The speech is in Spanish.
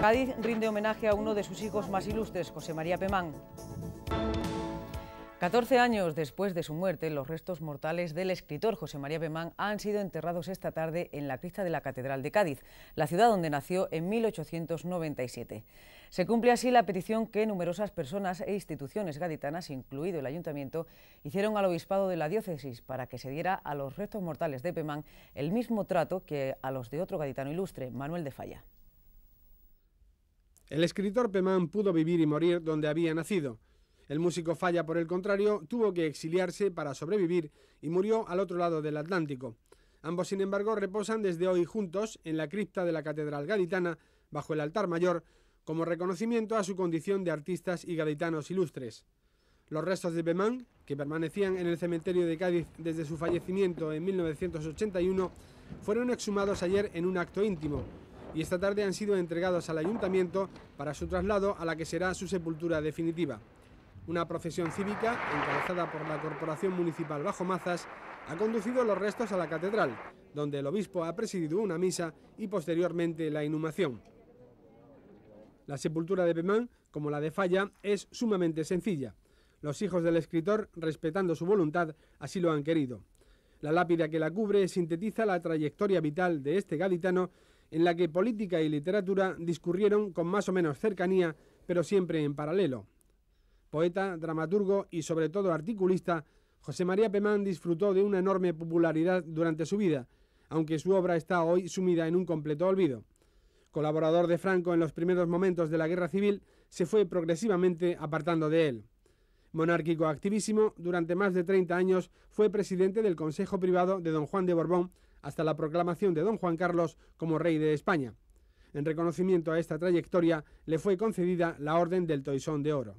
Cádiz rinde homenaje a uno de sus hijos más ilustres, José María Pemán. 14 años después de su muerte, los restos mortales del escritor José María Pemán han sido enterrados esta tarde en la crista de la Catedral de Cádiz, la ciudad donde nació en 1897. Se cumple así la petición que numerosas personas e instituciones gaditanas, incluido el ayuntamiento, hicieron al obispado de la diócesis para que se diera a los restos mortales de Pemán el mismo trato que a los de otro gaditano ilustre, Manuel de Falla. El escritor Pemán pudo vivir y morir donde había nacido. El músico Falla, por el contrario, tuvo que exiliarse para sobrevivir y murió al otro lado del Atlántico. Ambos, sin embargo, reposan desde hoy juntos en la cripta de la Catedral Gaditana, bajo el altar mayor, como reconocimiento a su condición de artistas y gaditanos ilustres. Los restos de Pemán, que permanecían en el cementerio de Cádiz desde su fallecimiento en 1981, fueron exhumados ayer en un acto íntimo, y esta tarde han sido entregados al ayuntamiento para su traslado a la que será su sepultura definitiva. Una procesión cívica, encabezada por la Corporación Municipal Bajo Mazas, ha conducido los restos a la catedral, donde el obispo ha presidido una misa y posteriormente la inhumación. La sepultura de Pemán, como la de Falla, es sumamente sencilla. Los hijos del escritor, respetando su voluntad, así lo han querido. La lápida que la cubre sintetiza la trayectoria vital de este gaditano en la que política y literatura discurrieron con más o menos cercanía, pero siempre en paralelo. Poeta, dramaturgo y sobre todo articulista, José María Pemán disfrutó de una enorme popularidad durante su vida, aunque su obra está hoy sumida en un completo olvido. Colaborador de Franco en los primeros momentos de la guerra civil, se fue progresivamente apartando de él. Monárquico activísimo, durante más de 30 años fue presidente del Consejo Privado de Don Juan de Borbón hasta la proclamación de don Juan Carlos como rey de España. En reconocimiento a esta trayectoria le fue concedida la Orden del Toisón de Oro.